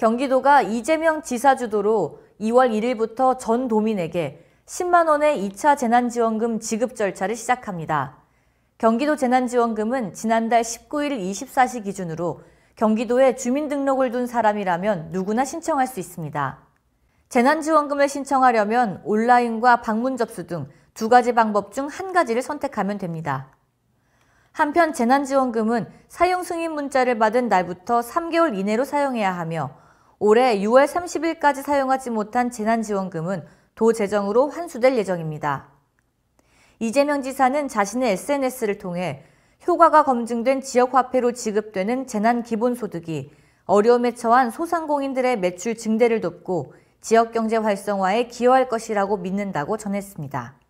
경기도가 이재명 지사 주도로 2월 1일부터 전 도민에게 10만 원의 2차 재난지원금 지급 절차를 시작합니다. 경기도 재난지원금은 지난달 19일 24시 기준으로 경기도에 주민등록을 둔 사람이라면 누구나 신청할 수 있습니다. 재난지원금을 신청하려면 온라인과 방문 접수 등 두 가지 방법 중 한 가지를 선택하면 됩니다. 한편 재난지원금은 사용 승인 문자를 받은 날부터 3개월 이내로 사용해야 하며 올해 6월 30일까지 사용하지 못한 재난지원금은 도 재정으로 환수될 예정입니다. 이재명 지사는 자신의 SNS를 통해 효과가 검증된 지역화폐로 지급되는 재난기본소득이 어려움에 처한 소상공인들의 매출 증대를 돕고 지역경제 활성화에 기여할 것이라고 믿는다고 전했습니다.